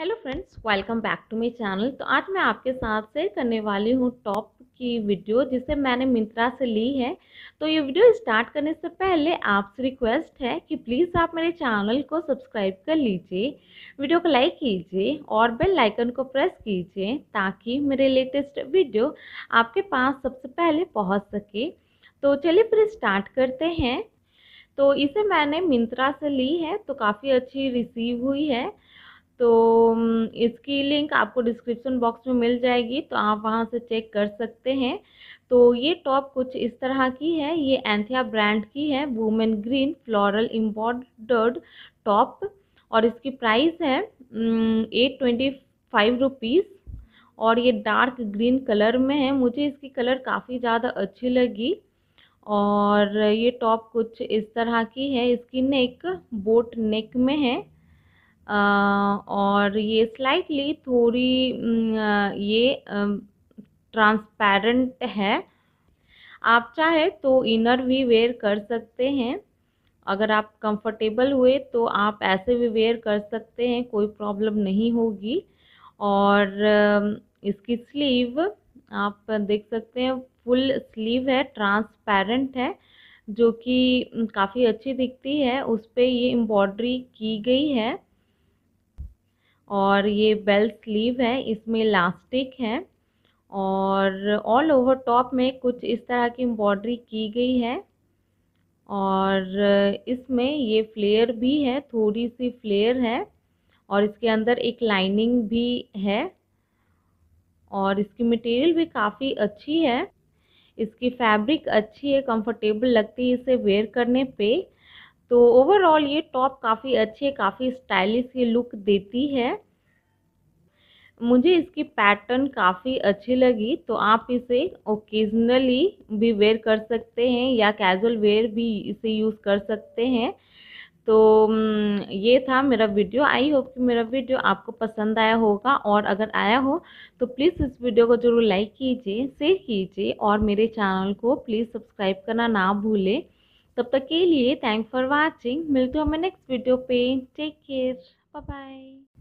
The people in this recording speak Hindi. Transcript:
hello friends welcome back to my channel तो आज मैं आपके साथ शेयर करने वाली हूँ टॉप की वीडियो जिसे मैंने मिंत्रा से ली है तो ये वीडियो स्टार्ट करने से पहले आपसे रिक्वेस्ट है कि प्लीज़ आप मेरे चैनल को सब्सक्राइब कर लीजिए वीडियो को लाइक कीजिए और बेल आइकन को प्रेस कीजिए ताकि मेरे लेटेस्ट वीडियो आपके पास सबसे पहले पहुँच सके तो चलिए फिर स्टार्ट करते हैं तो इसे मैंने मिंत्रा से ली है तो काफ़ी अच्छी रिसीव हुई है तो इसकी लिंक आपको डिस्क्रिप्शन बॉक्स में मिल जाएगी तो आप वहाँ से चेक कर सकते हैं तो ये टॉप कुछ इस तरह की है ये एंथिया ब्रांड की है women green floral embroidered top और इसकी प्राइस है एट ट्वेंटी फाइव रुपीज़ और ये डार्क ग्रीन कलर में है मुझे इसकी कलर काफ़ी ज़्यादा अच्छी लगी और ये टॉप कुछ इस तरह की है इसकी नेक बोट नेक में है और ये स्लाइटली थोड़ी ये ट्रांसपेरेंट है आप चाहे तो इनर भी वेयर कर सकते हैं अगर आप कंफर्टेबल हुए तो आप ऐसे भी वेयर कर सकते हैं कोई प्रॉब्लम नहीं होगी और इसकी स्लीव आप देख सकते हैं फुल स्लीव है ट्रांसपेरेंट है जो कि काफ़ी अच्छी दिखती है उस पर ये एम्ब्रॉयड्री की गई है और ये बेल्ट स्लीव है इसमें इलास्टिक है और ऑल ओवर टॉप में कुछ इस तरह की एम्ब्रॉयडरी की गई है और इसमें ये फ्लेयर भी है थोड़ी सी फ्लेयर है और इसके अंदर एक लाइनिंग भी है और इसकी मटेरियल भी काफ़ी अच्छी है इसकी फैब्रिक अच्छी है कंफर्टेबल लगती है इसे वेयर करने पे तो ओवरऑल ये टॉप काफ़ी अच्छे काफ़ी स्टाइलिश ये लुक देती है मुझे इसकी पैटर्न काफ़ी अच्छी लगी तो आप इसे ओकेजनली भी वेयर कर सकते हैं या कैजुअल वेयर भी इसे यूज़ कर सकते हैं तो हम्म, ये था मेरा वीडियो आई होप कि मेरा वीडियो आपको पसंद आया होगा और अगर आया हो तो प्लीज़ इस वीडियो को ज़रूर लाइक कीजिए शेयर कीजिए और मेरे चैनल को प्लीज़ सब्सक्राइब करना ना भूलें तब तक के लिए थैंक फॉर वॉचिंग मिलते हमें नेक्स्ट वीडियो पे टेक केयर बाय बाय